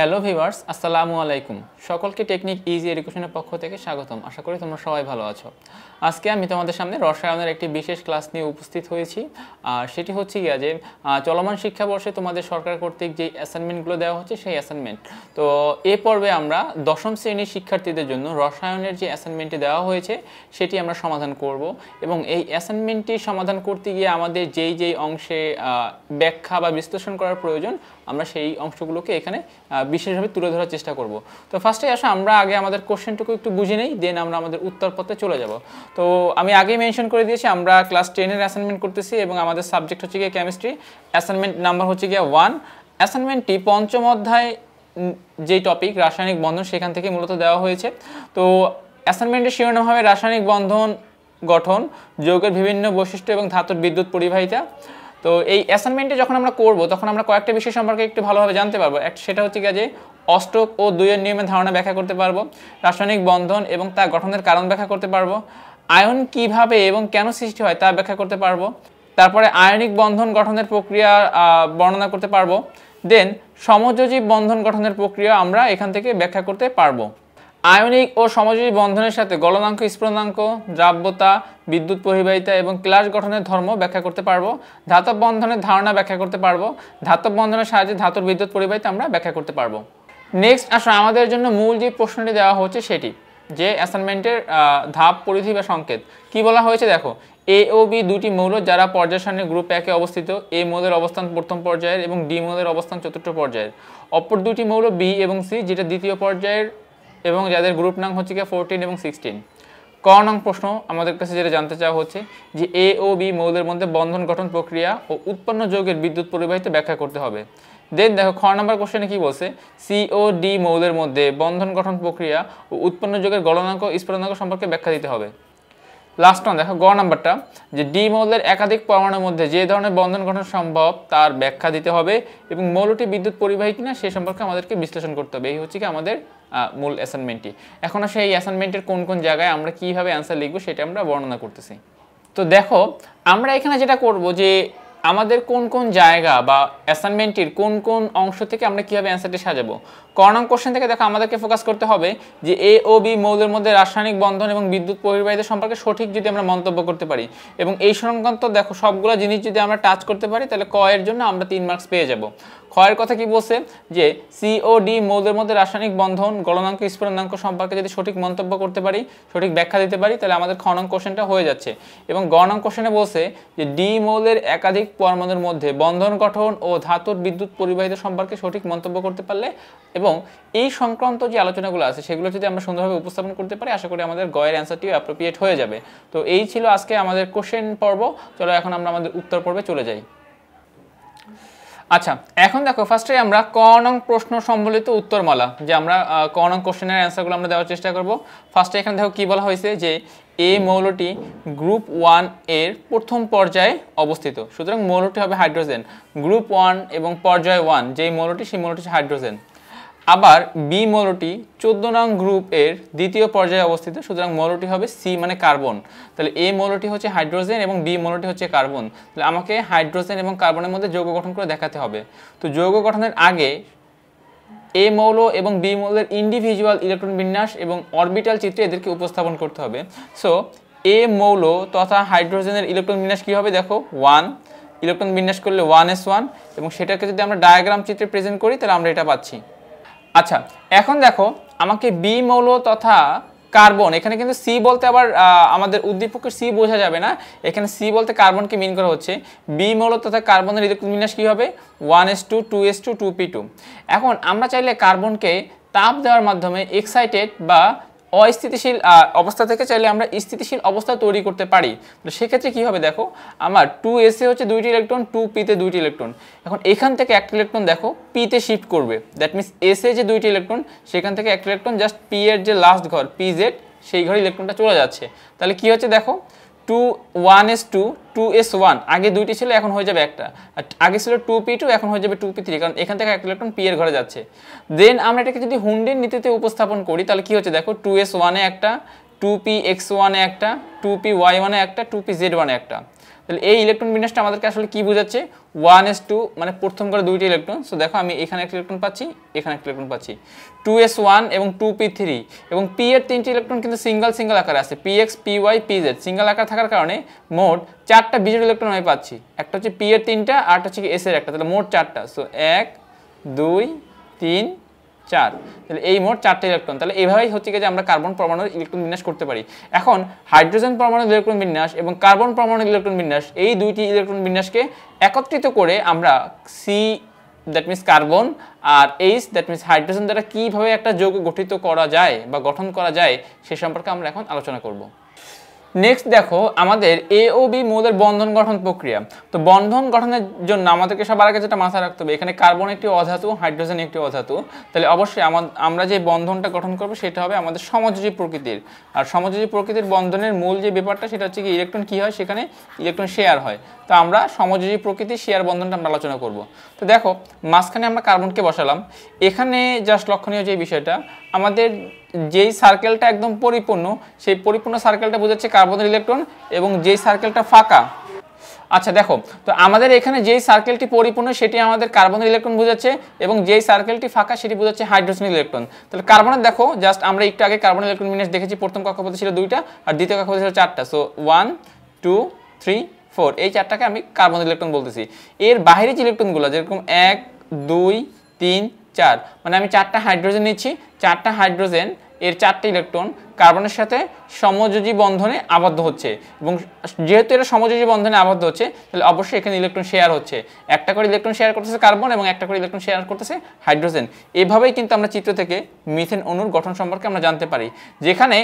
hello viewers আসসালামু আলাইকুম সকলকে টেকনিক ইজি এডুকেশনের পক্ষ থেকে স্বাগতম আশা করি তোমরা সবাই ভালো আছো আজকে আমি তোমাদের সামনে রসায়নের একটি বিশেষ ক্লাস নিয়ে উপস্থিত হয়েছি আর সেটি হচ্ছে গিয়া যে চলমান শিক্ষাবর্ষে তোমাদের সরকার কর্তৃক যে অ্যাসাইনমেন্টগুলো দেওয়া হচ্ছে সেই অ্যাসাইনমেন্ট তো এ পর্বে আমরা দশম শ্রেণীর শিক্ষার্থীদের জন্য রসায়নের যে অ্যাসাইনমেন্টটি দেওয়া হয়েছে সেটি আমরা সমাধান করব এবং এই অ্যাসাইনমেন্টটি সমাধান করতে গিয়ে আমাদের যেই যেই অংশে ব্যাখ্যা বা বিশ্লেষণ করার প্রয়োজন আমরা সেই অংশগুলোকে এখানে বিশেষভাবে তুলে ধরার চেষ্টা করব তো ফার্স্টে আসো আমরা আগে আমাদের কোশ্চেনটুকু একটু বুঝে নেই দেন আমরা আমাদের উত্তরপত্রে চলে যাব তো আমি আগে মেনশন করে দিয়েছি আমরা ক্লাস টেনের অ্যাসাইনমেন্ট করতেছি এবং আমাদের সাবজেক্ট হচ্ছে গিয়ে কেমিস্ট্রি অ্যাসাইনমেন্ট নাম্বার হচ্ছে গিয়ে ওয়ান অ্যাসাইনমেন্টটি পঞ্চম অধ্যায় যে টপিক রাসায়নিক বন্ধন সেখান থেকে মূলত দেওয়া হয়েছে তো অ্যাসাইনমেন্টের শিরোনাম হবে রাসায়নিক বন্ধন গঠন যৌগের বিভিন্ন বৈশিষ্ট্য এবং ধাতুর বিদ্যুৎ পরিবাহিতা তো এই অ্যাসাইনমেন্টে যখন আমরা করব তখন আমরা কয়েকটা বিষয় সম্পর্কে একটু ভালোভাবে জানতে পারবো এক সেটা হচ্ছে গিয়ে যে অষ্টক ও দুইয়ের নিয়মের ধারণা ব্যাখ্যা করতে পারবো রাসায়নিক বন্ধন এবং তা গঠনের কারণ ব্যাখ্যা করতে পারবো আয়ন কিভাবে এবং কেন সৃষ্টি হয় তা ব্যাখ্যা করতে পারবো তারপরে আয়নিক বন্ধন গঠনের প্রক্রিয়া বর্ণনা করতে পারবো দেন সমযোজী বন্ধন গঠনের প্রক্রিয়া আমরা এখান থেকে ব্যাখ্যা করতে পারবো আয়নিক ও সমযোজী বন্ধনের সাথে গলনাঙ্ক স্ফুরণাঙ্ক দ্রাব্যতা বিদ্যুৎ পরিবাহিতা এবং ক্লাস গঠনের ধর্ম ব্যাখ্যা করতে পারবো ধাতব বন্ধনের ধারণা ব্যাখ্যা করতে পারবো ধাতব বন্ধনের সাহায্যে ধাতুর বিদ্যুৎ পরিবাহিতা আমরা ব্যাখ্যা করতে পারবো নেক্সট আসলে আমাদের জন্য মূল যে প্রশ্নটি দেওয়া হচ্ছে সেটি যে অ্যাসাইনমেন্টের ধাপ পরিধি বা সংকেত কি বলা হয়েছে দেখো এ ও বি দুটি মৌল যারা পর্যায় সামনে গ্রুপ একে অবস্থিত এ মৌলের অবস্থান প্রথম পর্যায়ের এবং ডি মৌলের অবস্থান চতুর্থ পর্যায়ের অপর দুটি মৌল বি এবং সি যেটা দ্বিতীয় পর্যায়ের এবং যাদের গ্রুপ নাম হচ্ছে গিয়ে ফোরটিন এবং সিক্সটিন ক নং প্রশ্ন আমাদের কাছে যেটা জানতে চাওয়া হচ্ছে যে এ ও বি মৌলের মধ্যে বন্ধন গঠন প্রক্রিয়া ও উৎপন্ন যৌগের বিদ্যুৎ পরিবাহিত ব্যাখ্যা করতে হবে দেন দেখো খ নম্বর কোশ্চেনে কি বলছে সিও ডি মৌলের মধ্যে বন্ধন গঠন প্রক্রিয়া ও উৎপন্ন যোগের গণনাঙ্ক স্ফুটনাঙ্ক সম্পর্কে ব্যাখ্যা দিতে হবে লাস্ট ওয়ান দেখো গ নাম্বারটা যে ডি মৌলের একাধিক পরমাণুর মধ্যে যে ধরনের বন্ধন গঠন সম্ভব তার ব্যাখ্যা দিতে হবে এবং মৌলটি বিদ্যুৎ পরিবাহী কিনা সে সম্পর্কে আমাদেরকে বিশ্লেষণ করতে হবে এই হচ্ছে কি আমাদের মূল অ্যাসাইনমেন্টটি এখন আসে এই অ্যাসাইনমেন্টের কোন কোন জায়গায় আমরা কীভাবে অ্যান্সার লিখবো সেটা আমরা বর্ণনা করতেছি তো দেখো আমরা এখানে যেটা করব যে আমাদের কোন কোন জায়গা বা অ্যাসাইনমেন্টটির কোন কোন অংশ থেকে আমরা কীভাবে অ্যান্সারটি সাজাবো নং কোশ্চেন থেকে দেখো আমাদেরকে ফোকাস করতে হবে যে এ ও বি মৌলের মধ্যে রাসায়নিক বন্ধন এবং বিদ্যুৎ পরিবাহিতা সম্পর্কে সঠিক যদি আমরা মন্তব্য করতে পারি এবং এই সংক্রান্ত দেখো সবগুলো জিনিস যদি আমরা টাচ করতে পারি তাহলে ক এর জন্য আমরা তিন মার্কস পেয়ে যাব ক্ষয়ের কথা কি বলছে যে সিওডি মৌলের মধ্যে রাসায়নিক বন্ধন গলনাঙ্ক স্ফুরণাঙ্ক সম্পর্কে যদি সঠিক মন্তব্য করতে পারি সঠিক ব্যাখ্যা দিতে পারি তাহলে আমাদের খনন কোশ্চেনটা হয়ে যাচ্ছে এবং গণন কোশ্চেনে বলছে যে ডি মৌলের একাধিক পরমাণুর মধ্যে বন্ধন গঠন ও ধাতুর বিদ্যুৎ পরিবাহিতা সম্পর্কে সঠিক মন্তব্য করতে পারলে এবং এবং এই সংক্রান্ত যে আলোচনাগুলো আছে সেগুলো যদি আমরা সুন্দরভাবে উপস্থাপন করতে পারি আশা করি আমাদের গয়ের অ্যান্সারটিও অ্যাপ্রোপ্রিয়েট হয়ে যাবে তো এই ছিল আজকে আমাদের কোশ্চেন পর্ব চলো এখন আমরা আমাদের উত্তর পর্বে চলে যাই আচ্ছা এখন দেখো ফার্স্টে আমরা ক নং প্রশ্ন সম্বলিত উত্তরমালা যে আমরা ক নং কোশ্চেনের অ্যান্সারগুলো আমরা দেওয়ার চেষ্টা করব ফার্স্টে এখানে দেখো কী বলা হয়েছে যে এ মৌলটি গ্রুপ ওয়ান এর প্রথম পর্যায়ে অবস্থিত সুতরাং মৌলটি হবে হাইড্রোজেন গ্রুপ ওয়ান এবং পর্যায় ওয়ান যেই মৌলটি সেই মৌলটি হাইড্রোজেন আবার বি মলটি চোদ্দ নং গ্রুপ এর দ্বিতীয় পর্যায়ে অবস্থিত সুতরাং মলটি হবে সি মানে কার্বন তাহলে এ মলটি হচ্ছে হাইড্রোজেন এবং বি মলটি হচ্ছে কার্বন তাহলে আমাকে হাইড্রোজেন এবং কার্বনের মধ্যে যৌগ গঠন করে দেখাতে হবে তো যৌগ গঠনের আগে এ মৌল এবং বি মৌলের ইন্ডিভিজুয়াল ইলেকট্রন বিন্যাস এবং অরবিটাল চিত্রে এদেরকে উপস্থাপন করতে হবে সো এ মৌল তথা হাইড্রোজেনের ইলেকট্রন বিন্যাস কী হবে দেখো ওয়ান ইলেকট্রন বিন্যাস করলে ওয়ান এস ওয়ান এবং সেটাকে যদি আমরা ডায়াগ্রাম চিত্রে প্রেজেন্ট করি তাহলে আমরা এটা পাচ্ছি আচ্ছা এখন দেখো আমাকে বি মৌল তথা কার্বন এখানে কিন্তু সি বলতে আবার আমাদের উদ্দীপকের সি বোঝা যাবে না এখানে সি বলতে কার্বনকে মিন করা হচ্ছে বি মৌল তথা কার্বনের ইলেকট্রন বিন্যাস কী হবে one S two two S two two P two এখন আমরা চাইলে কার্বনকে তাপ দেওয়ার মাধ্যমে এক্সাইটেড বা অস্থিতিশীল অবস্থা থেকে চাইলে আমরা স্থিতিশীল অবস্থা তৈরি করতে পারি তো সেক্ষেত্রে কী হবে দেখো আমার টু এসে হচ্ছে দুইটি ইলেকট্রন টু পিতে দুইটি ইলেকট্রন এখন এখান থেকে একটা ইলেকট্রন দেখো পিতে শিফট করবে দ্যাট মিনস এসে যে দুইটি ইলেকট্রন সেখান থেকে একটা ইলেকট্রন জাস্ট পি এর যে লাস্ট ঘর পি জেড সেই ঘরে ইলেকট্রনটা চলে যাচ্ছে তাহলে কী হচ্ছে দেখো two one S two two S one আগে দুইটি ছিল এখন হয়ে যাবে একটা আর আগে ছিল টু পি টু এখন হয়ে যাবে টু পি থ্রি কারণ এখান থেকে এক ইলেকট্রন পি এর ঘরে যাচ্ছে দেন আমরা এটাকে যদি হুন্ডের নীতিতে উপস্থাপন করি তাহলে কী হচ্ছে দেখো টু এস ওয়ানে একটা টু পি এক্স ওয়ানে একটা টু পি ওয়াই ওয়ানে একটা টু পি জেড ওয়ানে একটা তাহলে এই ইলেকট্রন বিন্যাসটা আমাদেরকে আসলে কি বোঝাচ্ছে ওয়ান এস টু মানে প্রথম করে দুইটি ইলেকট্রন সো দেখো আমি এখানে একটা ইলেকট্রন পাচ্ছি এখানে একটা ইলেকট্রন পাচ্ছি টু এস ওয়ান এবং টু পি থ্রি এবং পি এর তিনটি ইলেকট্রন কিন্তু সিঙ্গেল সিঙ্গেল আকারে আছে P X P Y P Z single আকার থাকার কারণে মোট চারটা বিজেড ইলেকট্রন আমি পাচ্ছি একটা হচ্ছে পি এর তিনটা আরটা হচ্ছে এস এর একটা তাহলে মোট চারটা সো এক দুই তিন চার তাহলে এই মোট চারটে ইলেকট্রন তাহলে এইভাবেই হচ্ছে যে আমরা কার্বন পরমাণুর ইলেকট্রন বিন্যাস করতে পারি এখন হাইড্রোজেন পরমাণুর ইলেকট্রন বিন্যাস এবং কার্বন পরমাণুর ইলেকট্রন বিন্যাস এই দুইটি ইলেকট্রন বিন্যাসকে একত্রিত করে আমরা সি দ্যাট মিনস কার্বন আর এইচ দ্যাট মিনস হাইড্রোজেন দ্বারা কীভাবে একটা যৌগ গঠিত করা যায় বা গঠন করা যায় সে সম্পর্কে আমরা এখন আলোচনা করব নেক্সট দেখো আমাদের এ ও বি মোদের বন্ধন গঠন প্রক্রিয়া তো বন্ধন গঠনের জন্য আমাদেরকে সবার আগে যেটা মাথায় রাখতে হবে এখানে কার্বন একটি অধাতু হাইড্রোজেন একটি অধাতু তাহলে অবশ্যই আমরা যে বন্ধনটা গঠন করবো সেটা হবে আমাদের সমযোজী প্রকৃতির আর সমযোজী প্রকৃতির বন্ধনের মূল যে ব্যাপারটা সেটা হচ্ছে কি ইলেকট্রন কী হয় সেখানে ইলেকট্রন শেয়ার হয় তো আমরা সমযোজী প্রকৃতির শেয়ার বন্ধনটা আমরা আলোচনা করব তো দেখো মাঝখানে আমরা কার্বনকে বসালাম এখানে জাস্ট লক্ষণীয় যে বিষয়টা আমাদের যেই সার্কেলটা একদম পরিপূর্ণ সেই পরিপূর্ণ সার্কেলটা বোঝাচ্ছে কার্বন ইলেকট্রন এবং যেই সার্কেলটা ফাঁকা আচ্ছা দেখো তো আমাদের এখানে যেই সার্কেলটি পরিপূর্ণ সেটি আমাদের কার্বন ইলেকট্রন বোঝাচ্ছে এবং যেই সার্কেলটি ফাঁকা সেটি বোঝাচ্ছে হাইড্রোজেন ইলেকট্রন তাহলে কার্বনের দেখো জাস্ট আমরা একটু আগে কার্বন ইলেকট্রন বিন্যাস দেখেছি প্রথম কক্ষপথে ছিল দুইটা আর দ্বিতীয় কক্ষপথে ছিল চারটা so one two three four এই চারটাকে আমি কার্বন ইলেকট্রন বলতেছি এর বাইরের যে ইলেকট্রনগুলো যেরকম এক দুই তিন চার মানে আমি চারটা হাইড্রোজেন নিচ্ছি চারটা হাইড্রোজেন এর চারটি ইলেকট্রন কার্বনের সাথে সমযোজী বন্ধনে আবদ্ধ হচ্ছে এবং যেহেতু এটা সমযোজী বন্ধনে আবদ্ধ হচ্ছে তাহলে অবশ্যই এখানে ইলেকট্রন শেয়ার হচ্ছে একটা করে ইলেকট্রন শেয়ার করতেছে কার্বন এবং একটা করে ইলেকট্রন শেয়ার করতেছে হাইড্রোজেন এভাবেই কিন্তু আমরা চিত্র থেকে মিথেন অনুর গঠন সম্পর্কে আমরা জানতে পারি যেখানে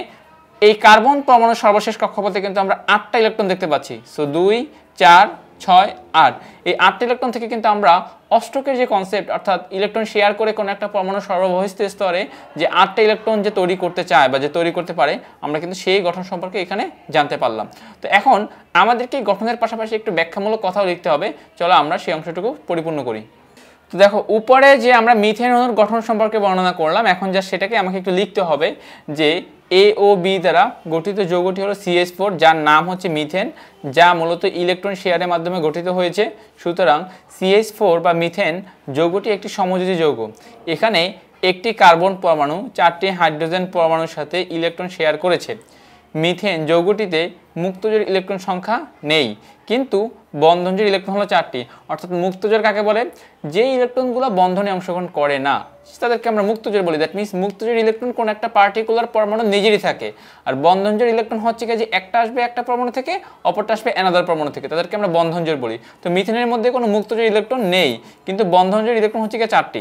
এই কার্বন পরমাণু সর্বশেষ কক্ষপথে কিন্তু আমরা আটটা ইলেকট্রন দেখতে পাচ্ছি সো দুই চার ছয় আট এই আটটি ইলেকট্রন থেকে কিন্তু আমরা অষ্টকের যে কনসেপ্ট অর্থাৎ ইলেকট্রন শেয়ার করে কোনো একটা পরমাণু সর্ববহিষ্ঠ স্তরে যে আটটা ইলেকট্রন যে তৈরি করতে চায় বা যে তৈরি করতে পারে আমরা কিন্তু সেই গঠন সম্পর্কে এখানে জানতে পারলাম তো এখন আমাদেরকে গঠনের পাশাপাশি একটু ব্যাখ্যামূলক কথাও লিখতে হবে চলো আমরা সেই অংশটুকু পরিপূর্ণ করি তো দেখো উপরে যে আমরা মিথেন অনুর গঠন সম্পর্কে বর্ণনা করলাম এখন যা সেটাকে আমাকে একটু লিখতে হবে যে এ ও বি দ্বারা গঠিত যৌগটি হলো সিএস ফোর যার নাম হচ্ছে মিথেন যা মূলত ইলেকট্রন শেয়ারের মাধ্যমে গঠিত হয়েছে সুতরাং সিএস ফোর বা মিথেন যৌগটি একটি সমযোজী যৌগ এখানে একটি কার্বন পরমাণু চারটি হাইড্রোজেন পরমাণুর সাথে ইলেকট্রন শেয়ার করেছে মিথেন যৌগটিতে মুক্তজোর ইলেকট্রন সংখ্যা নেই কিন্তু বন্ধনজোর ইলেকট্রন হলো চারটি অর্থাৎ মুক্তজোর কাকে বলে যে ইলেকট্রনগুলো বন্ধনে অংশগ্রহণ করে না তাদেরকে আমরা মুক্তজোর বলি দ্যাট মিনস মুক্তজোর ইলেকট্রন কোন একটা পার্টিকুলার পরমাণু নিজেরই থাকে আর বন্ধনজোর ইলেকট্রন হচ্ছে কি যে একটা আসবে একটা পরমাণু থেকে অপরটা আসবে অ্যানাদার পরমাণু থেকে তাদেরকে আমরা বন্ধনজোর বলি তো মিথেনের মধ্যে কোনো মুক্তজোর ইলেকট্রন নেই কিন্তু বন্ধনজোর ইলেকট্রন হচ্ছে কি চারটি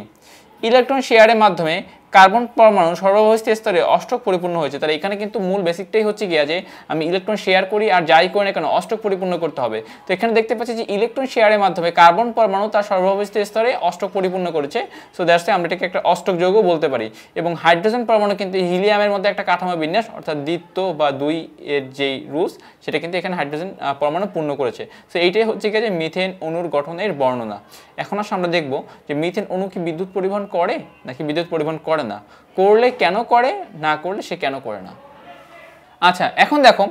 ইলেকট্রন শেয়ারের মাধ্যমে কার্বন পরমাণু সর্ববস্থ স্তরে অষ্টক পরিপূর্ণ হয়েছে তাহলে এখানে কিন্তু মূল বেসিকটাই হচ্ছে গিয়া যে আমি ইলেকট্রন শেয়ার করি আর যাই করি না কেন অষ্টক পরিপূর্ণ করতে হবে তো এখানে দেখতে পাচ্ছি যে ইলেকট্রন শেয়ারের মাধ্যমে কার্বন পরমাণু তার সর্ববস্থ স্তরে অষ্টক পরিপূর্ণ করেছে সো দ্যাটসে আমরা এটাকে একটা অষ্টক যৌগ বলতে পারি এবং হাইড্রোজেন পরমাণু কিন্তু হিলিয়ামের মধ্যে একটা কাঠামো বিন্যাস অর্থাৎ দ্বিত্ব বা দুই এর যেই রুস সেটা কিন্তু এখানে হাইড্রোজেন পরমাণু পূর্ণ করেছে সো এইটাই হচ্ছে গিয়ে যে মিথেন অণুর গঠনের বর্ণনা এখন আসলে আমরা দেখব যে মিথেন অণু কি বিদ্যুৎ পরিবহন করে নাকি বিদ্যুৎ পরিবহন করে করে না করলে কেন করে না করলে সে কেন করে না আচ্ছা এখন দেখো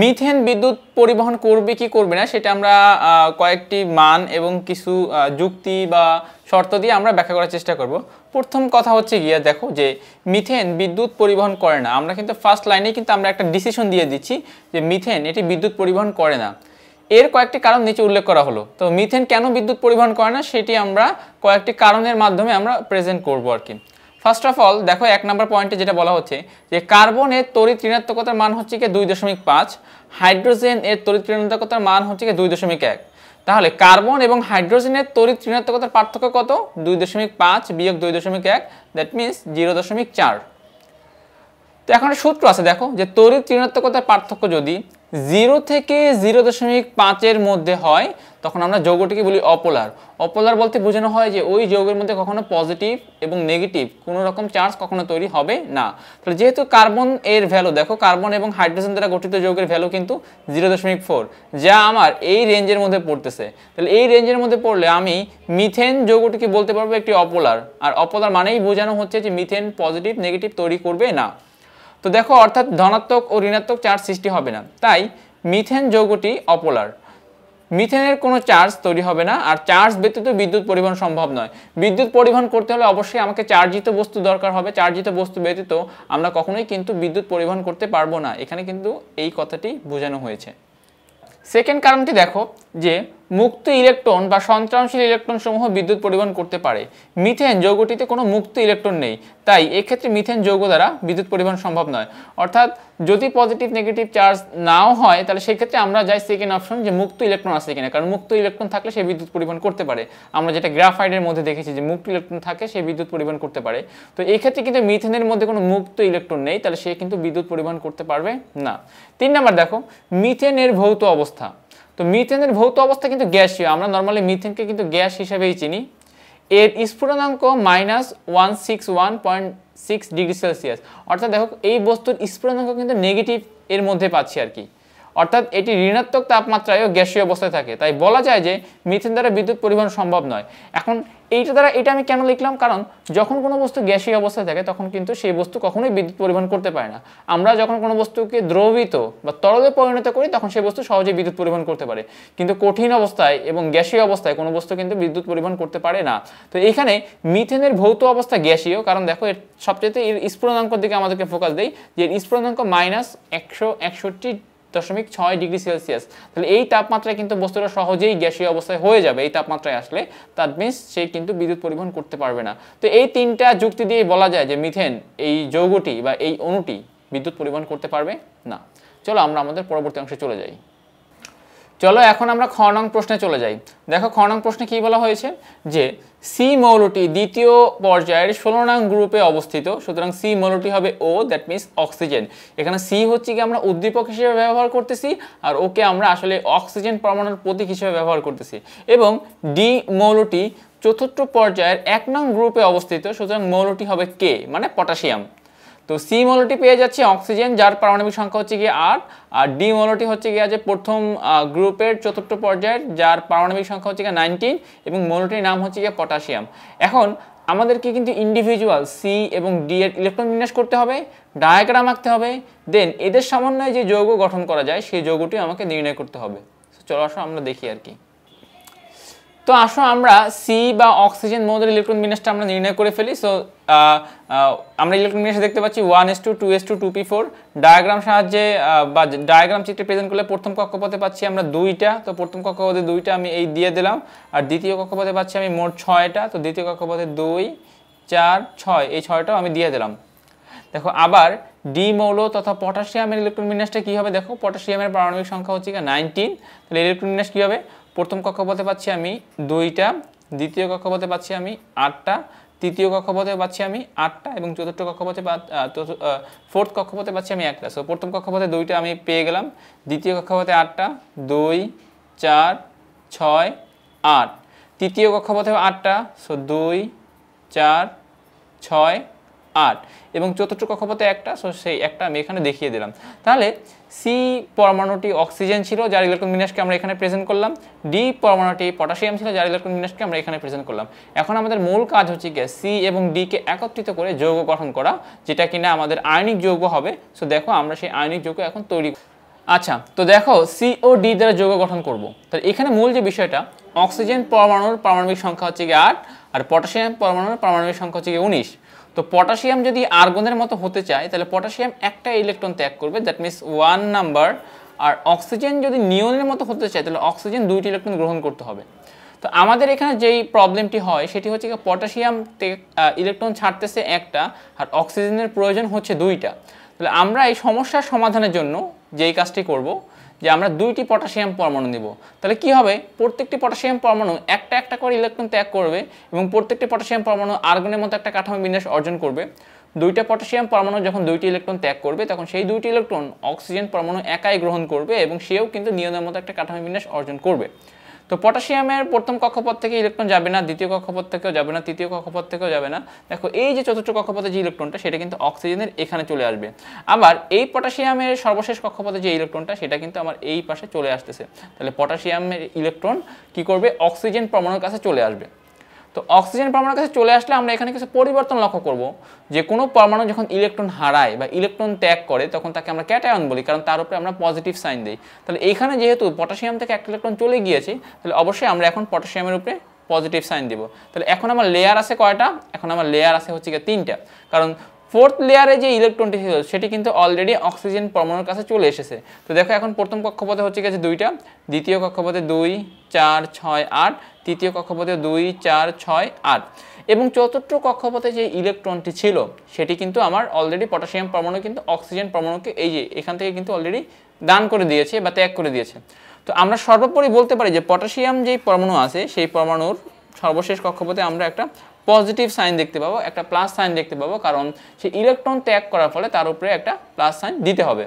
মিথেন বিদ্যুৎ পরিবহন করবে কি করবে না সেটা আমরা কয়েকটি মান এবং কিছু যুক্তি বা শর্ত দিয়ে আমরা ব্যাখ্যা করার চেষ্টা করব প্রথম কথা হচ্ছে গিয়ে দেখো যে মিথেন বিদ্যুৎ পরিবহন করে না আমরা কিন্তু ফার্স্ট লাইনে কিন্তু আমরা একটা ডিসিশন দিয়ে দিচ্ছি যে মিথেন এটি বিদ্যুৎ পরিবহন করে না এর কয়েকটি কারণ নিচে উল্লেখ করা হলো তো মিথেন কেন বিদ্যুৎ পরিবহন করে না সেটি আমরা কয়েকটি কারণের মাধ্যমে আমরা প্রেজেন্ট করব আর কি ফার্স্ট অফ অল দেখো এক নম্বর পয়েন্টে যেটা বলা হচ্ছে যে কার্বনের তড়িৎ ঋণাত্মকতার মান হচ্ছে কি দুই দশমিক পাঁচ হাইড্রোজেন এর তড়িৎ ঋণাত্মকতার মান হচ্ছে কি দুই দশমিক এক তাহলে কার্বন এবং হাইড্রোজেনের তড়িৎ ঋণাত্মকতার পার্থক্য কত দুই দশমিক পাঁচ বিয়োগ দুই দশমিক এক দ্যাট মিনস জিরো দশমিক চার তো এখন সূত্র আছে দেখো যে তড়িৎ ঋণাত্মকতার পার্থক্য যদি জিরো থেকে জিরো দশমিক পাঁচের মধ্যে হয় তখন আমরা যৌগটিকে বলি অপোলার অপোলার বলতে বোঝানো হয় যে ওই যৌগের মধ্যে কখনো পজিটিভ এবং নেগেটিভ কোনো রকম চার্জ কখনো তৈরি হবে না তাহলে যেহেতু কার্বন এর ভ্যালু দেখো কার্বন এবং হাইড্রোজেন দ্বারা গঠিত যৌগের ভ্যালু কিন্তু জিরো দশমিক ফোর যা আমার এই রেঞ্জের মধ্যে পড়তেছে তাহলে এই রেঞ্জের মধ্যে পড়লে আমি মিথেন যৌগটিকে বলতে পারবো একটি অপোলার আর অপোলার মানেই বোঝানো হচ্ছে যে মিথেন পজিটিভ নেগেটিভ তৈরি করবে না তো দেখো অর্থাৎ ধনাত্মক ও ঋণাত্মক চার্জ সৃষ্টি হবে না তাই মিথেন যৌগটি অপোলার মিথেনের কোনো চার্জ তৈরি হবে না আর চার্জ ব্যতীত বিদ্যুৎ পরিবহন সম্ভব নয় বিদ্যুৎ পরিবহন করতে হলে অবশ্যই আমাকে চার্জিত বস্তু দরকার হবে চার্জিত বস্তু ব্যতীত আমরা কখনোই কিন্তু বিদ্যুৎ পরিবহন করতে পারবো না এখানে কিন্তু এই কথাটি বোঝানো হয়েছে সেকেন্ড কারণটি দেখো যে মুক্ত ইলেকট্রন বা সন্ত্রাংশীল ইলেকট্রন সমূহ বিদ্যুৎ পরিবহন করতে পারে মিথেন যৌগটিতে কোনো মুক্ত ইলেকট্রন নেই তাই এক্ষেত্রে মিথেন যৌগ দ্বারা বিদ্যুৎ পরিবহন সম্ভব নয় অর্থাৎ যদি পজিটিভ নেগেটিভ চার্জ নাও হয় তাহলে সেক্ষেত্রে আমরা যাই সেকেন্ড অপশন যে মুক্ত ইলেকট্রন আছে কিনা কারণ মুক্ত ইলেকট্রন থাকলে সে বিদ্যুৎ পরিবহন করতে পারে আমরা যেটা গ্রাফাইডের মধ্যে দেখেছি যে মুক্ত ইলেকট্রন থাকে সে বিদ্যুৎ পরিবহন করতে পারে তো এক্ষেত্রে কিন্তু মিথেনের মধ্যে কোনো মুক্ত ইলেকট্রন নেই তাহলে সে কিন্তু বিদ্যুৎ পরিবহন করতে পারবে না তিন নাম্বার দেখো মিথেনের ভৌত অবস্থা তো মিথেনের ভৌত অবস্থা কিন্তু গ্যাসীয় আমরা নর্মালি মিথেনকে কিন্তু গ্যাস হিসেবেই চিনি এর স্ফুটনাঙ্ক minus one six one point six degree Celsius অর্থাৎ দেখো এই বস্তুর স্ফুটনাঙ্ক কিন্তু নেগেটিভ এর মধ্যে পাচ্ছি আর কি অর্থাৎ এটি ঋণাত্মক তাপমাত্রায়ও গ্যাসীয় অবস্থায় থাকে তাই বলা যায় যে মিথেন দ্বারা বিদ্যুৎ পরিবহন সম্ভব নয় এখন এইটা দ্বারা এটা আমি কেন লিখলাম কারণ যখন কোনো বস্তু গ্যাসীয় অবস্থায় থাকে তখন কিন্তু সেই বস্তু কখনোই বিদ্যুৎ পরিবহন করতে পারে না আমরা যখন কোনো বস্তুকে দ্রবিত বা তরলে পরিণত করি তখন সেই বস্তু সহজে বিদ্যুৎ পরিবহন করতে পারে কিন্তু কঠিন অবস্থায় এবং গ্যাসীয় অবস্থায় কোনো বস্তু কিন্তু বিদ্যুৎ পরিবহন করতে পারে না তো এখানে মিথেনের ভৌত অবস্থা গ্যাসীয় কারণ দেখো এর সবচেয়ে এর স্ফুরণাঙ্কর দিকে আমাদেরকে ফোকাস দেয় যে স্ফুরণাঙ্ক মাইনাস একশো একষট্টি দশমিক ছয় ডিগ্রি সেলসিয়াস তাহলে এই তাপমাত্রায় কিন্তু বস্তুটা সহজেই গ্যাসীয় অবস্থায় হয়ে যাবে এই তাপমাত্রায় আসলে তার মিনস সে কিন্তু বিদ্যুৎ পরিবহন করতে পারবে না তো এই তিনটা যুক্তি দিয়ে বলা যায় যে মিথেন এই যৌগটি বা এই অণুটি বিদ্যুৎ পরিবহন করতে পারবে না চলো আমরা আমাদের পরবর্তী অংশে চলে যাই চলো এখন আমরা খ নং প্রশ্নে চলে যাই দেখো খ নং প্রশ্নে কী বলা হয়েছে যে সি মৌলটি দ্বিতীয় পর্যায়ের ষোলো নং গ্রুপে অবস্থিত সুতরাং সি মৌলটি হবে ও দ্যাট মিনস অক্সিজেন এখানে সি হচ্ছে কি আমরা উদ্দীপক হিসেবে ব্যবহার করতেছি আর ওকে আমরা আসলে অক্সিজেন পরমাণুর প্রতীক হিসেবে ব্যবহার করতেছি এবং ডি মৌলটি চতুর্থ পর্যায়ের এক নং গ্রুপে অবস্থিত সুতরাং মৌলটি হবে কে মানে পটাশিয়াম তো সি মলটি পেয়ে যাচ্ছে অক্সিজেন যার পারমাণবিক সংখ্যা হচ্ছে গিয়ে আট আর ডি মৌলটি হচ্ছে গিয়ে আছে প্রথম গ্রুপের চতুর্থ পর্যায়ের যার পারমাণবিক সংখ্যা হচ্ছে গিয়ে নাইনটিন এবং মলটির নাম হচ্ছে গিয়ে পটাশিয়াম এখন আমাদেরকে কিন্তু ইন্ডিভিজুয়াল সি এবং ডি এর ইলেকট্রন বিন্যাস করতে হবে ডায়াগ্রাম আঁকতে হবে দেন এদের সমন্বয়ে যে যৌগ গঠন করা যায় সেই যৌগটি আমাকে নির্ণয় করতে হবে চলো আসো আমরা দেখি আর কি তো আসো আমরা সি বা অক্সিজেন মোদের ইলেকট্রন বিন্যাসটা আমরা নির্ণয় করে ফেলি সো আমরা ইলেকট্রন বিন্যাসে দেখতে পাচ্ছি one S two two S two two P four diagram সাহায্যে বা ডায়াগ্রাম চিত্রে প্রেজেন্ট করলে প্রথম কক্ষপথে পাচ্ছি আমরা দুইটা তো প্রথম কক্ষপথে দুইটা আমি এই দিয়ে দিলাম আর দ্বিতীয় কক্ষপথে পাচ্ছি আমি মোট ছয়টা তো দ্বিতীয় কক্ষপথে দুই চার ছয় এই ছয়টাও আমি দিয়ে দিলাম দেখো আবার ডি মৌল তথা পটাশিয়ামের ইলেকট্রন বিন্যাসটা কী হবে দেখো পটাশিয়ামের পারমাণবিক সংখ্যা হচ্ছে কি নাইনটিন তাহলে ইলেকট্রন বিন্যাস কী হবে প্রথম কক্ষপথে পাচ্ছি আমি দুইটা দ্বিতীয় কক্ষপথে পাচ্ছি আমি আটটা তৃতীয় কক্ষপথে পাচ্ছি আমি আটটা এবং চতুর্থ কক্ষপথে ফোর্থ কক্ষপথে পাচ্ছি আমি একটা সো প্রথম কক্ষপথে দুইটা আমি পেয়ে গেলাম দ্বিতীয় কক্ষপথে আটটা দুই চার ছয় আট তৃতীয় কক্ষপথে আটটা সো দুই চার ছয় আট এবং চতুর্থ কক্ষপথে একটা সো সেই একটা আমি এখানে দেখিয়ে দিলাম তাহলে সি পরমাণুটি অক্সিজেন ছিল যার ইলেকট্রন বিন্যাসকে আমরা এখানে প্রেজেন্ট করলাম ডি পরমাণুটি পটাশিয়াম ছিল যার ইলেকট্রন বিন্যাসকে আমরা এখানে প্রেজেন্ট করলাম এখন আমাদের মূল কাজ হচ্ছে গিয়ে সি এবং ডিকে একত্রিত করে যৌগ গঠন করা যেটা কিনা আমাদের আয়নিক যৌগ হবে সো দেখো আমরা সেই আয়নিক যৌগ এখন তৈরি আচ্ছা তো দেখো সিও ডি দ্বারা যৌগ গঠন করব তাহলে এখানে মূল যে বিষয়টা অক্সিজেন পরমাণুর পারমাণবিক সংখ্যা হচ্ছে গিয়ে আট আর পটাশিয়াম পরমাণুর পারমাণবিক সংখ্যা হচ্ছে গিয়ে উনিশ তো পটাশিয়াম যদি আর্গনের মতো হতে চায় তাহলে পটাশিয়াম একটা ইলেকট্রন ত্যাগ করবে দ্যাট মিনস ওয়ান নাম্বার আর অক্সিজেন যদি নিয়নের মতো হতে চায় তাহলে অক্সিজেন দুইটি ইলেকট্রন গ্রহণ করতে হবে তো আমাদের এখানে যেই প্রবলেমটি হয় সেটি হচ্ছে পটাশিয়াম ইলেকট্রন ছাড়তেছে একটা আর অক্সিজেনের প্রয়োজন হচ্ছে দুইটা তাহলে আমরা এই সমস্যার সমাধানের জন্য যেই কাজটি করব যে আমরা দুইটি পটাশিয়াম পরমাণু নিব তাহলে কি হবে প্রত্যেকটি পটাশিয়াম পরমাণু একটা একটা করে ইলেকট্রন ত্যাগ করবে এবং প্রত্যেকটি পটাশিয়াম পরমাণু আর্গনের মতো একটা কাঠামো বিন্যাস অর্জন করবে দুইটা পটাশিয়াম পরমাণু যখন দুইটি ইলেকট্রন ত্যাগ করবে তখন সেই দুইটি ইলেকট্রন অক্সিজেন পরমাণু একাই গ্রহণ করবে এবং সেও কিন্তু নিয়মের মতো একটা কাঠামো বিন্যাস অর্জন করবে তো পটাশিয়ামের প্রথম কক্ষপথ থেকে ইলেকট্রন যাবে না দ্বিতীয় কক্ষপথ থেকেও যাবে না তৃতীয় কক্ষপথ থেকেও যাবে না দেখো এই যে চতুর্থ কক্ষপথে যে ইলেকট্রনটা সেটা কিন্তু অক্সিজেনের এখানে চলে আসবে আবার এই পটাশিয়ামের সর্বশেষ কক্ষপথে যে ইলেকট্রনটা সেটা কিন্তু আমার এই পাশে চলে আসতেছে তাহলে পটাশিয়ামের ইলেকট্রন কি করবে অক্সিজেন পরমাণুর কাছে চলে আসবে তো অক্সিজেন পরমাণুর কাছে চলে আসলে আমরা এখানে কিছু পরিবর্তন লক্ষ্য করব যে কোনো পরমাণু যখন ইলেকট্রন হারায় বা ইলেকট্রন ত্যাগ করে তখন তাকে আমরা ক্যাটায়ন বলি কারণ তার উপরে আমরা পজিটিভ সাইন দিই তাহলে এখানে যেহেতু পটাশিয়াম থেকে একটা ইলেকট্রন চলে গিয়েছে তাহলে অবশ্যই আমরা এখন পটাশিয়ামের উপরে পজিটিভ সাইন দিব তাহলে এখন আমার লেয়ার আছে কয়টা এখন আমার লেয়ার আছে হচ্ছে গিয়ে তিনটা কারণ ফোর্থ লেয়ারে যে ইলেকট্রনটি ছিল সেটি কিন্তু অলরেডি অক্সিজেন পরমাণুর কাছে চলে এসেছে তো দেখো এখন প্রথম কক্ষপথে হচ্ছে গেছে দুইটা দ্বিতীয় কক্ষপথে দুই চার ছয় আট তৃতীয় কক্ষপথে দুই চার ছয় আট এবং চতুর্থ কক্ষপথে যে ইলেকট্রনটি ছিল সেটি কিন্তু আমার অলরেডি পটাশিয়াম পরমাণু কিন্তু অক্সিজেন পরমাণুকে এই যে এখান থেকে কিন্তু অলরেডি দান করে দিয়েছে বা ত্যাগ করে দিয়েছে তো আমরা সর্বোপরি বলতে পারি যে পটাশিয়াম যেই পরমাণু আছে সেই পরমাণুর সর্বশেষ কক্ষপথে আমরা একটা পজিটিভ সাইন দেখতে পাবো একটা প্লাস সাইন দেখতে পাবো কারণ সে ইলেকট্রন ত্যাগ করার ফলে তার উপরে একটা প্লাস সাইন দিতে হবে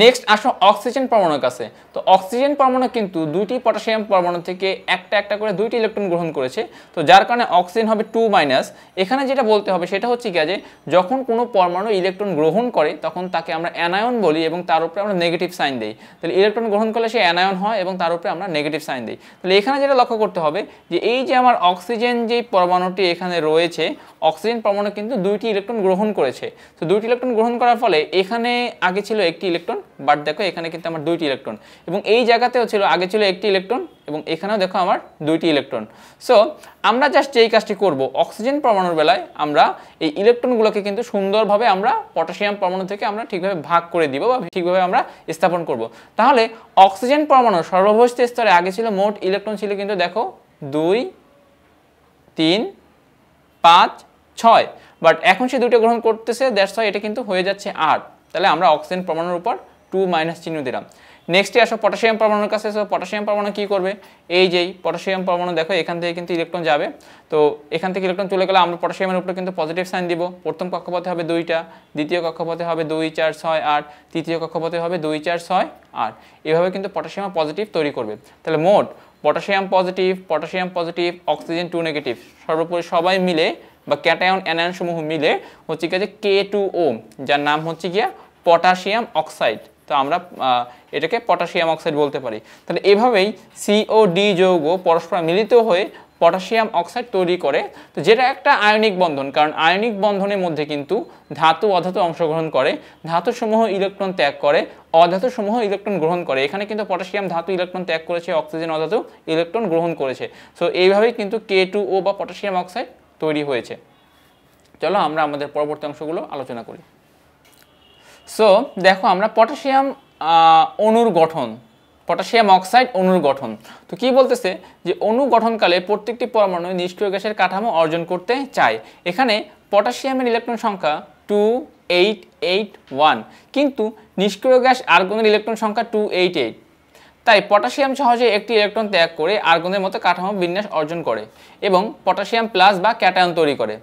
নেক্সট আসো অক্সিজেন পরমাণুর কাছে তো অক্সিজেন পরমাণু কিন্তু দুইটি পটাশিয়াম পরমাণু থেকে একটা একটা করে দুইটি ইলেকট্রন গ্রহণ করেছে তো যার কারণে অক্সিজেন হবে টু মাইনাস এখানে যেটা বলতে হবে সেটা হচ্ছে কি যে যখন কোনো পরমাণু ইলেকট্রন গ্রহণ করে তখন তাকে আমরা অ্যানায়ন বলি এবং তার উপরে আমরা নেগেটিভ সাইন দিই তাহলে ইলেকট্রন গ্রহণ করলে সে অ্যানায়ন হয় এবং তার উপরে আমরা নেগেটিভ সাইন দিই তাহলে এখানে যেটা লক্ষ্য করতে হবে যে এই যে আমার অক্সিজেন যে পরমাণুটি এখানে রয়েছে অক্সিজেন পরমাণু কিন্তু দুইটি ইলেকট্রন গ্রহণ করেছে তো দুইটি ইলেকট্রন গ্রহণ করার ফলে এখানে আগে ছিল একটি ইলেকট্রন বাট দেখো এখানে কিন্তু আমার দুইটি ইলেকট্রন এবং এই জায়গাতেও ছিল আগে ছিল একটি ইলেকট্রন এবং এখানেও দেখো আমার দুইটি ইলেকট্রন সো আমরা জাস্ট এই কাজটি করব অক্সিজেন পরমাণুর বেলায় আমরা এই ইলেকট্রনগুলোকে কিন্তু সুন্দরভাবে আমরা পটাশিয়াম পরমাণু থেকে আমরা ঠিকভাবে ভাগ করে দিব বা ঠিকভাবে আমরা স্থাপন করব তাহলে অক্সিজেন পরমাণু সর্বভৌষ্ট স্তরে আগে ছিল মোট ইলেকট্রন ছিল কিন্তু দেখো দুই তিন পাঁচ ছয় বাট এখন সে দুটো গ্রহণ করতেছে দ্যাটস হয় এটা কিন্তু হয়ে যাচ্ছে আট তাহলে আমরা অক্সিজেন প্রমাণের উপর টু মাইনাস চিহ্ন দিলাম নেক্সটে আসো পটাশিয়াম পরমাণুর কাছে এসো পটাশিয়াম পরমাণু কী করবে এই যেই পটাশিয়াম পরমাণু দেখো এখান থেকে কিন্তু ইলেকট্রন যাবে তো এখান থেকে ইলেকট্রন চলে গেলে আমরা পটাশিয়ামের উপরে কিন্তু পজিটিভ সাইন দিব প্রথম কক্ষপথে হবে দুইটা দ্বিতীয় কক্ষপথে হবে দুই চার ছয় আট তৃতীয় কক্ষপথে হবে দুই চার ছয় আট এভাবে কিন্তু পটাশিয়াম পজিটিভ তৈরি করবে তাহলে মোট potassium positive potassium positive oxygen two negative সর্বোপরি সবাই মিলে বা ক্যাটায়ন অ্যানায়নসমূহ মিলে হচ্ছে গিয়ে যে কে টু ও যার নাম হচ্ছে গিয়া পটাশিয়াম অক্সাইড তো আমরা এটাকে পটাশিয়াম অক্সাইড বলতে পারি তাহলে এভাবেই সিও ডি যৌগ পরস্পর মিলিত হয়ে পটাশিয়াম অক্সাইড তৈরি করে তো যেটা একটা আয়নিক বন্ধন কারণ আয়নিক বন্ধনের মধ্যে কিন্তু ধাতু অধাতু অংশগ্রহণ করে ধাতুসমূহ ইলেকট্রন ত্যাগ করে অধাতুসমূহ ইলেকট্রন গ্রহণ করে এখানে কিন্তু পটাশিয়াম ধাতু ইলেকট্রন ত্যাগ করেছে অক্সিজেন অধাতু ইলেকট্রন গ্রহণ করেছে সো এইভাবেই কিন্তু কে টু ও বা পটাশিয়াম অক্সাইড তৈরি হয়েছে চলো আমরা আমাদের পরবর্তী অংশগুলো আলোচনা করি সো দেখো আমরা পটাশিয়াম অণুর গঠন পটাশিয়াম অক্সাইড অনুর গঠন তো কি বলতেছে যে অণু গঠনকালে প্রত্যেকটি পরমাণু নিষ্ক্রিয় গ্যাসের কাঠামো অর্জন করতে চায় এখানে পটাশিয়ামের ইলেকট্রন সংখ্যা টু এইট এইট ওয়ান কিন্তু নিষ্ক্রিয় গ্যাস আর্গনের ইলেকট্রন সংখ্যা টু এইট এইট তাই পটাশিয়াম সহজে একটি ইলেকট্রন ত্যাগ করে আর্গনের মতো কাঠামো বিন্যাস অর্জন করে এবং পটাশিয়াম প্লাস বা ক্যাটায়ন তৈরি করে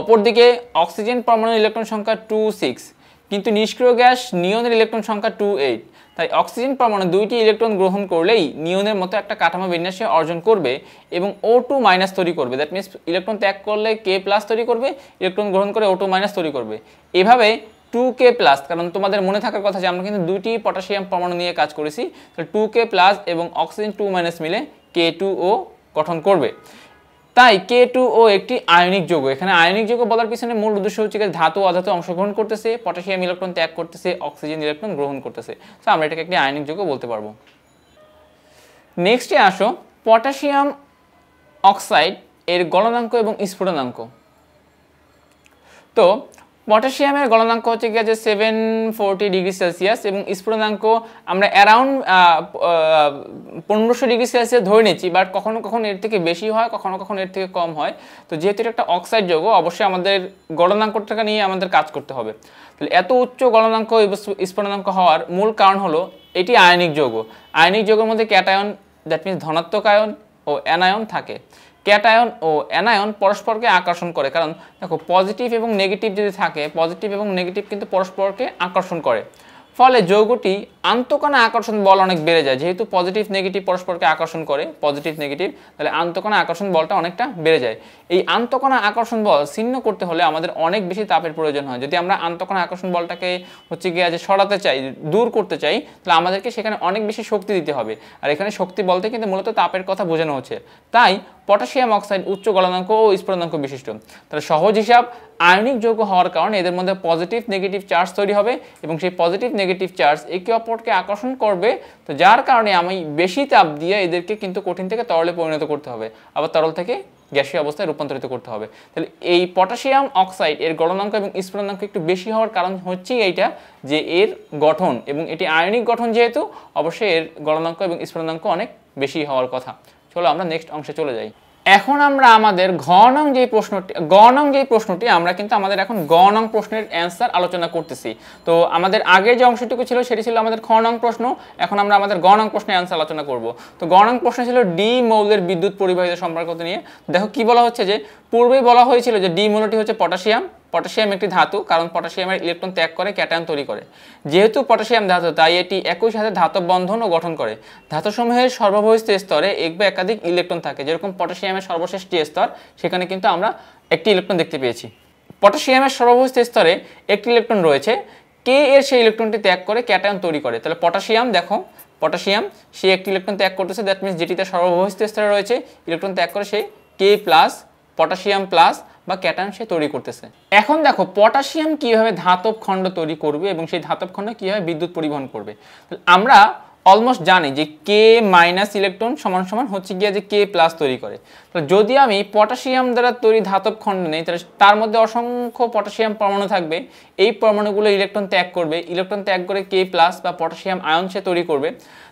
অপরদিকে অক্সিজেন পরমাণু ইলেকট্রন সংখ্যা টু সিক্স কিন্তু নিষ্ক্রিয় গ্যাস নিয়নের ইলেকট্রন সংখ্যা টু এইট তাই অক্সিজেন পরমাণু দুইটি ইলেকট্রন গ্রহণ করলেই নিয়নের মতো একটা কাঠামো বিন্যাসে অর্জন করবে এবং ও টু মাইনাস তৈরি করবে দ্যাট মিনস ইলেকট্রন ত্যাগ করলে কে প্লাস তৈরি করবে ইলেকট্রন গ্রহণ করে ও টু মাইনাস তৈরি করবে এভাবে টু কে প্লাস কারণ তোমাদের মনে থাকার কথা যে আমরা কিন্তু দুইটি পটাশিয়াম পরমাণু নিয়ে কাজ করেছি তাহলে টু কে প্লাস এবং অক্সিজেন টু মাইনাস মিলে কে টু ও গঠন করবে তাই কে টু ও একটি আয়নিক যোগ এখানে আয়নিক যোগ বলার পিছনে মূল উদ্দেশ্য হচ্ছে ধাতু অধাতু অংশগ্রহণ করতেছে পটাশিয়াম ইলেকট্রন ত্যাগ করতেছে অক্সিজেন ইলেকট্রন গ্রহণ করতেছে তো আমরা এটাকে একটি আয়নিক যোগ বলতে পারবো নেক্সটে আসো পটাশিয়াম অক্সাইড এর গলনাঙ্ক এবং স্ফুটনাঙ্ক তো পটাশিয়ামের গলনাঙ্ক হচ্ছে গিয়ে যে সেভেন ফোরটি ডিগ্রি সেলসিয়াস এবং স্ফুটনাঙ্ক আমরা অ্যারাউন্ড পনেরোশো ডিগ্রি সেলসিয়াস ধরে নিয়েছি বাট কখনো কখনো এর থেকে বেশি হয় কখনো কখনো এর থেকে কম হয় তো যেহেতু এটা একটা অক্সাইড যৌগ অবশ্যই আমাদের গলনাঙ্কটাকে নিয়ে আমাদের কাজ করতে হবে তাহলে এত উচ্চ গলনাঙ্ক স্ফুটনাঙ্ক হওয়ার মূল কারণ হলো এটি আয়নিক যোগ আয়নিক যোগের মধ্যে ক্যাটায়ন দ্যাট মিনস ধনাত্মক আয়ন ও অ্যানায়ন থাকে ক্যাটায়ন ও অ্যানায়ন পরস্পরকে আকর্ষণ করে কারণ দেখো পজিটিভ এবং নেগেটিভ যদি থাকে পজিটিভ এবং নেগেটিভ কিন্তু পরস্পরকে আকর্ষণ করে ফলে যৌগটি আন্তকণা আকর্ষণ বল অনেক বেড়ে যায় যেহেতু পজিটিভ নেগেটিভ পরস্পরকে আকর্ষণ করে পজিটিভ নেগেটিভ তাহলে আন্তকণা আকর্ষণ বলটা অনেকটা বেড়ে যায় এই আন্তকণা আকর্ষণ বল ছিন্ন করতে হলে আমাদের অনেক বেশি তাপের প্রয়োজন হয় যদি আমরা আন্তকণা আকর্ষণ বলটাকে হচ্ছে গিয়ে যে সরাতে চাই দূর করতে চাই তাহলে আমাদেরকে সেখানে অনেক বেশি শক্তি দিতে হবে আর এখানে শক্তি বলতে কিন্তু মূলত তাপের কথা বোঝানো হচ্ছে তাই পটাশিয়াম অক্সাইড উচ্চ গলনাঙ্ক ও স্ফুটনাঙ্ক বিশিষ্ট তাহলে সহজ হিসাব আয়নিক যৌগ হওয়ার কারণে এদের মধ্যে পজিটিভ নেগেটিভ চার্জ তৈরি হবে এবং সেই পজিটিভ নেগেটিভ চার্জ একে অপরকে আকর্ষণ করবে তো যার কারণে আমি বেশি তাপ দিয়ে এদেরকে কিন্তু কঠিন থেকে তরলে পরিণত করতে হবে আবার তরল থেকে গ্যাসীয় অবস্থায় রূপান্তরিত করতে হবে তাহলে এই পটাশিয়াম অক্সাইড এর গলনাঙ্ক এবং স্ফুটনাঙ্ক একটু বেশি হওয়ার কারণ হচ্ছেই এইটা যে এর গঠন এবং এটি আয়নিক গঠন যেহেতু অবশ্যই এর গলনাঙ্ক এবং স্ফুটনাঙ্ক অনেক বেশি হওয়ার কথা চলো আমরা নেক্সট অংশে চলে যাই এখন আমরা আমাদের ঘনং যে প্রশ্নটি গণং যে প্রশ্নটি আমরা কিন্তু আমাদের এখন গণং প্রশ্নের অ্যান্সার আলোচনা করতেছি তো আমাদের আগের যে অংশটুকু ছিল সেটি ছিল আমাদের খনং প্রশ্ন এখন আমরা আমাদের গণং প্রশ্নের অ্যান্সার আলোচনা করব তো গণং প্রশ্ন ছিল ডি মৌলের বিদ্যুৎ পরিবাহিত সম্পর্ক নিয়ে দেখো কি বলা হচ্ছে যে পূর্বেই বলা হয়েছিল যে ডি মৌলটি হচ্ছে পটাশিয়াম পটাশিয়াম একটি ধাতু কারণ পটাশিয়ামের ইলেকট্রন ত্যাগ করে ক্যাটায়ন তৈরি করে যেহেতু পটাশিয়াম ধাতু তাই এটি একই সাথে ধাতব বন্ধনও গঠন করে ধাতুসমূহের সর্ববহিষ্ঠ স্তরে এক বা একাধিক ইলেকট্রন থাকে যেরকম পটাশিয়ামের সর্বশেষ স্তর সেখানে কিন্তু আমরা একটি ইলেকট্রন দেখতে পেয়েছি পটাশিয়ামের সর্ববহিষ্ঠ স্তরে একটি ইলেকট্রন রয়েছে কে এর সেই ইলেকট্রনটি ত্যাগ করে ক্যাটায়ন তৈরি করে তাহলে পটাশিয়াম দেখো পটাশিয়াম সে একটি ইলেকট্রন ত্যাগ করতেছে দ্যাট মিনস যেটি তার সর্ববহিষ্ঠ স্তরে রয়েছে ইলেকট্রন ত্যাগ করে সেই কে প্লাস পটাশিয়াম প্লাস বা ক্যাটায়ন সে তৈরি করতেছে এখন দেখো পটাশিয়াম কিভাবে ধাতব খণ্ড তৈরি করবে এবং সেই ধাতব খণ্ড কিভাবে বিদ্যুৎ পরিবহন করবে আমরা অলমোস্ট জানি যে কে মাইনাস ইলেকট্রন সমান সমান হচ্ছে গিয়ে যে কে প্লাস তৈরি করে যদি আমি পটাশিয়াম দ্বারা তৈরি ধাতব খণ্ড নেই তাহলে তার মধ্যে অসংখ্য পটাশিয়াম পরমাণু থাকবে এই পরমাণুগুলো ইলেকট্রন ত্যাগ করবে ইলেকট্রন ত্যাগ করে কে প্লাস বা পটাশিয়াম আয়ন সে তৈরি করবে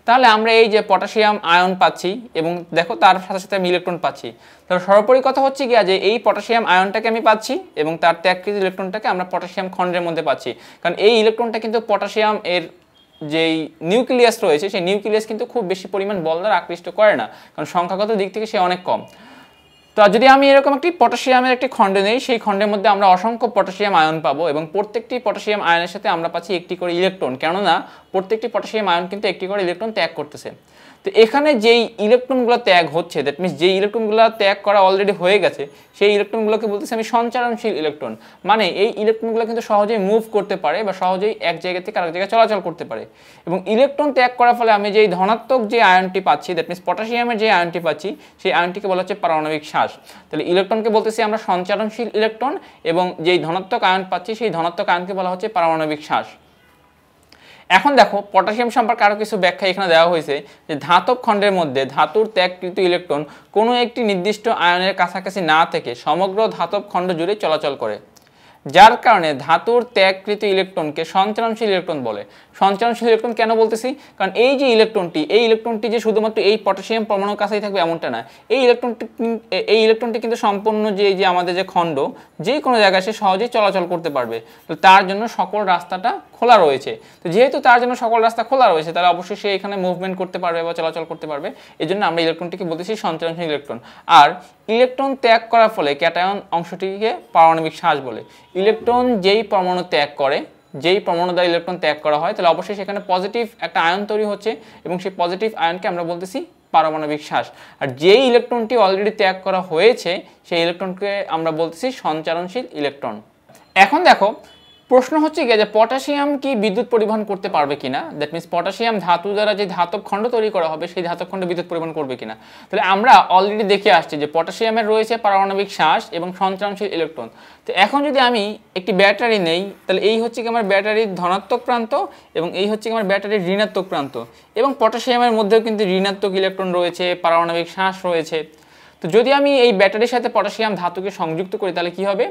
তাহলে আমরা এই যে পটাশিয়াম আয়ন পাচ্ছি এবং দেখো তার সাথে সাথে আমি ইলেকট্রন পাচ্ছি তাহলে সর্বোপরি কথা হচ্ছে কি যে এই পটাশিয়াম আয়নটাকে আমি পাচ্ছি এবং তার ত্যাগকৃত ইলেকট্রনটাকে আমরা পটাশিয়াম খণ্ডের মধ্যে পাচ্ছি কারণ এই ইলেকট্রনটা কিন্তু পটাশিয়াম এর যেই নিউক্লিয়াস রয়েছে সেই নিউক্লিয়াস কিন্তু খুব বেশি পরিমাণ বল দ্বারা আকৃষ্ট করে না কারণ সংখ্যাগত দিক থেকে সে অনেক কম তো যদি আমি এরকম একটি পটাশিয়ামের একটি খণ্ড নেই সেই খণ্ডের মধ্যে আমরা অসংখ্য পটাশিয়াম আয়ন পাবো এবং প্রত্যেকটি পটাশিয়াম আয়নের সাথে আমরা পাচ্ছি একটি করে ইলেকট্রন কেননা প্রত্যেকটি পটাশিয়াম আয়ন কিন্তু একটি করে ইলেকট্রন ত্যাগ করতেছে তো এখানে যেই ইলেকট্রনগুলো ত্যাগ হচ্ছে দ্যাট মিনস যেই ইলেকট্রনগুলো ত্যাগ করা অলরেডি হয়ে গেছে সেই ইলেকট্রনগুলোকে বলতেছি আমি সঞ্চারণশীল ইলেকট্রন মানে এই ইলেকট্রনগুলো কিন্তু সহজেই মুভ করতে পারে বা সহজেই এক জায়গা থেকে আরেক জায়গায় চলাচল করতে পারে এবং ইলেকট্রন ত্যাগ করার ফলে আমি যেই ধনাত্মক যে আয়নটি পাচ্ছি দ্যাট মিনস পটাশিয়ামের যে আয়নটি পাচ্ছি সেই আয়নটিকে বলা হচ্ছে পারমাণবিক শ্বাস তাহলে ইলেকট্রনকে বলতেছি আমরা সঞ্চারণশীল ইলেকট্রন এবং যেই ধনাত্মক আয়ন পাচ্ছি সেই ধনাত্মক আয়নকে বলা হচ্ছে পারমাণবিক শ্বাস এখন দেখো পটাশিয়াম সম্পর্কে আরও কিছু ব্যাখ্যা এখানে দেওয়া হয়েছে যে ধাতব খণ্ডের মধ্যে ধাতুর ত্যাগকৃত ইলেকট্রন কোনো একটি নির্দিষ্ট আয়নের কাছাকাছি না থেকে সমগ্র ধাতব খণ্ড জুড়ে চলাচল করে যার কারণে ধাতুর ত্যাগকৃত ইলেকট্রনকে সঞ্চালনশীল ইলেকট্রন বলে সঞ্চালনশীল ইলেকট্রন কেন বলতেছি কারণ এই যে ইলেকট্রনটি এই ইলেকট্রনটি যে শুধুমাত্র এই পটাশিয়াম পরমাণুর কাছেই থাকবে এমনটা না এই ইলেকট্রনটি এই ইলেকট্রনটি কিন্তু সম্পূর্ণ যে যে আমাদের যে খণ্ড যে কোনো জায়গায় সে সহজেই চলাচল করতে পারবে তো তার জন্য সকল রাস্তাটা খোলা রয়েছে তো যেহেতু তার জন্য সকল রাস্তা খোলা রয়েছে তাহলে অবশ্যই সে এখানে মুভমেন্ট করতে পারবে বা চলাচল করতে পারবে এই জন্য আমরা ইলেকট্রনটিকে বলতেছি সঞ্চালনশীল ইলেকট্রন আর ইলেকট্রন ত্যাগ করার ফলে ক্যাটায়ন অংশটিকে পারমাণবিক শ্বাস বলে ইলেকট্রন যেই পরমাণু ত্যাগ করে যেই পরমাণু দ্বারা ইলেকট্রন ত্যাগ করা হয় তাহলে অবশ্যই সেখানে পজিটিভ একটা আয়ন তৈরি হচ্ছে এবং সেই পজিটিভ আয়নকে আমরা বলতেছি পারমাণবিক শ্বাস আর যেই ইলেকট্রনটি অলরেডি ত্যাগ করা হয়েছে সেই ইলেকট্রনকে আমরা বলতেছি সঞ্চারণশীল ইলেকট্রন এখন দেখো প্রশ্ন হচ্ছে গিয়ে যে পটাশিয়াম কি বিদ্যুৎ পরিবহন করতে পারবে কিনা দ্যাট মিনস পটাশিয়াম ধাতু দ্বারা যে ধাতব খণ্ড তৈরি করা হবে সেই ধাতব খণ্ড বিদ্যুৎ পরিবহন করবে কিনা তাহলে আমরা অলরেডি দেখে আসছি যে পটাশিয়ামের রয়েছে পারমাণবিক শ্বাস এবং সন্ত্রাংশীল ইলেকট্রন তো এখন যদি আমি একটি ব্যাটারি নেই তাহলে এই হচ্ছে কি আমার ব্যাটারির ধনাত্মক প্রান্ত এবং এই হচ্ছে কি আমার ব্যাটারির ঋণাত্মক প্রান্ত এবং পটাশিয়ামের মধ্যেও কিন্তু ঋণাত্মক ইলেকট্রন রয়েছে পারমাণবিক শ্বাস রয়েছে তো যদি আমি এই ব্যাটারির সাথে পটাশিয়াম ধাতুকে সংযুক্ত করি তাহলে কি হবে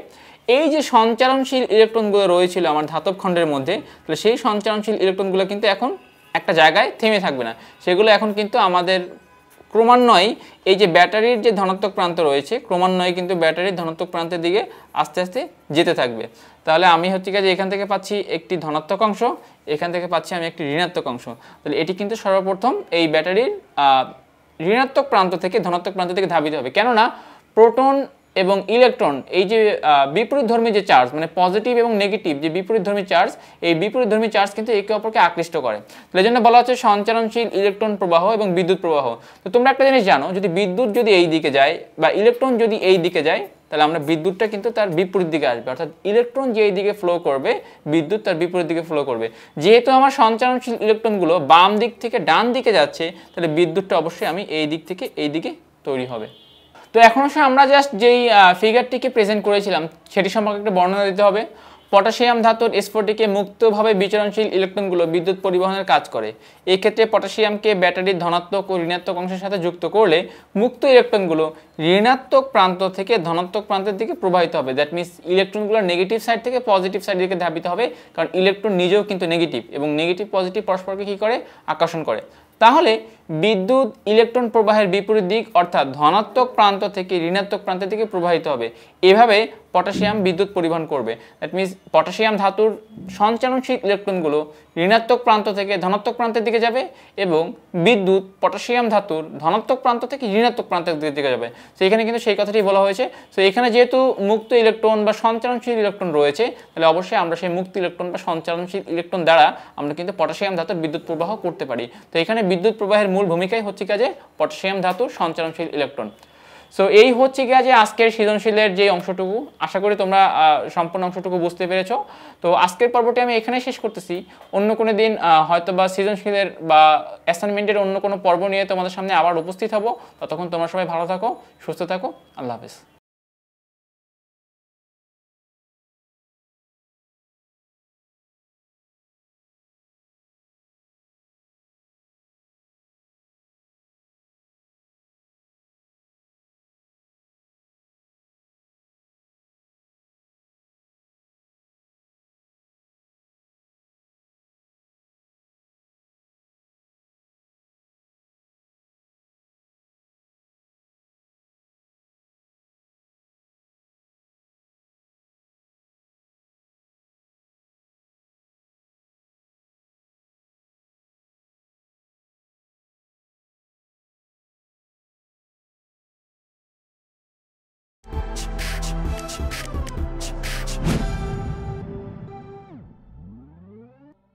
এই যে সঞ্চারণশীল ইলেকট্রনগুলো রয়েছিল আমার ধাতব খণ্ডের মধ্যে তাহলে সেই সঞ্চারণশীল ইলেকট্রনগুলো কিন্তু এখন একটা জায়গায় থেমে থাকবে না সেগুলো এখন কিন্তু আমাদের ক্রমান্বয়ে এই যে ব্যাটারির যে ধনাত্মক প্রান্ত রয়েছে ক্রমান্বয়ে কিন্তু ব্যাটারির ধনাত্মক প্রান্তের দিকে আস্তে আস্তে যেতে থাকবে তাহলে আমি হচ্ছে কাজে এখান থেকে পাচ্ছি একটি ধনাত্মক অংশ এখান থেকে পাচ্ছি আমি একটি ঋণাত্মক অংশ তাহলে এটি কিন্তু সর্বপ্রথম এই ব্যাটারির ঋণাত্মক প্রান্ত থেকে ধনাত্মক প্রান্ত থেকে ধাবিত হবে কেননা প্রোটন এবং ইলেকট্রন এই যে বিপরীতধর্মী যে চার্জ মানে পজিটিভ এবং নেগেটিভ যে বিপরীতধর্মী চার্জ এই বিপরীতধর্মী চার্জ কিন্তু একে অপরকে আকৃষ্ট করে তাহলে জন্য বলা হচ্ছে সঞ্চালনশীল ইলেকট্রন প্রবাহ এবং বিদ্যুৎ প্রবাহ তো তোমরা একটা জিনিস জানো যদি বিদ্যুৎ যদি এই দিকে যায় বা ইলেকট্রন যদি এই দিকে যায় তাহলে আমরা বিদ্যুৎটা কিন্তু তার বিপরীত দিকে আসবে অর্থাৎ ইলেকট্রন যে এই দিকে ফ্লো করবে বিদ্যুৎ তার বিপরীত দিকে ফ্লো করবে যেহেতু আমার সঞ্চালনশীল ইলেকট্রনগুলো বাম দিক থেকে ডান দিকে যাচ্ছে তাহলে বিদ্যুৎটা অবশ্যই আমি এই দিক থেকে এই দিকে তৈরি হবে তো এখন আসলে আমরা জাস্ট যেই ফিগারটিকে প্রেজেন্ট করেছিলাম সেটি সম্পর্কে একটা বর্ণনা দিতে হবে পটাশিয়াম ধাতুর স্ফটিকে মুক্তভাবে বিচরণশীল ইলেকট্রনগুলো বিদ্যুৎ পরিবহনের কাজ করে এক্ষেত্রে পটাশিয়ামকে ব্যাটারির ধনাত্মক ও ঋণাত্মক অংশের সাথে যুক্ত করলে মুক্ত ইলেকট্রনগুলো ঋণাত্মক প্রান্ত থেকে ধনাত্মক প্রান্তের দিকে প্রবাহিত হবে দ্যাট মিনস ইলেকট্রনগুলো নেগেটিভ সাইড থেকে পজিটিভ সাইড দিকে ধাবিত হবে কারণ ইলেকট্রন নিজেও কিন্তু নেগেটিভ এবং নেগেটিভ পজিটিভ পরস্পরকে কী করে আকর্ষণ করে তাহলে বিদ্যুৎ ইলেকট্রন প্রবাহের বিপরীত দিক অর্থাৎ ধনাত্মক প্রান্ত থেকে ঋণাত্মক প্রান্তের দিকে প্রবাহিত হবে এভাবে পটাশিয়াম বিদ্যুৎ পরিবহন করবে দ্যাট মিনস পটাশিয়াম ধাতুর সঞ্চালনশীল ইলেকট্রনগুলো ঋণাত্মক প্রান্ত থেকে ধনাত্মক প্রান্তের দিকে যাবে এবং বিদ্যুৎ পটাশিয়াম ধাতুর ধনাত্মক প্রান্ত থেকে ঋণাত্মক প্রান্তের দিকে যাবে তো এখানে কিন্তু সেই কথাটি বলা হয়েছে তো এখানে যেহেতু মুক্ত ইলেকট্রন বা সঞ্চালনশীল ইলেকট্রন রয়েছে তাহলে অবশ্যই আমরা সেই মুক্ত ইলেকট্রন বা সঞ্চালনশীল ইলেকট্রন দ্বারা আমরা কিন্তু পটাশিয়াম ধাতুর বিদ্যুৎ প্রবাহ করতে পারি তো এখানে বিদ্যুৎ প্রবাহের মূল ভূমিকাই হচ্ছে কি যে পটাশিয়াম ধাতু সঞ্চালনশীল ইলেকট্রন সো এই হচ্ছে গিয়া যে আজকের সৃজনশীলের যে অংশটুকু আশা করি তোমরা সম্পূর্ণ অংশটুকু বুঝতে পেরেছ তো আজকের পর্বটি আমি এখানে শেষ করতেছি অন্য কোনো দিন হয়তো বা সৃজনশীলের বা অ্যাসাইনমেন্টের অন্য কোনো পর্ব নিয়ে তোমাদের সামনে আবার উপস্থিত হবো ততক্ষণ তোমরা সবাই ভালো থাকো সুস্থ থাকো আল্লাহ হাফিজ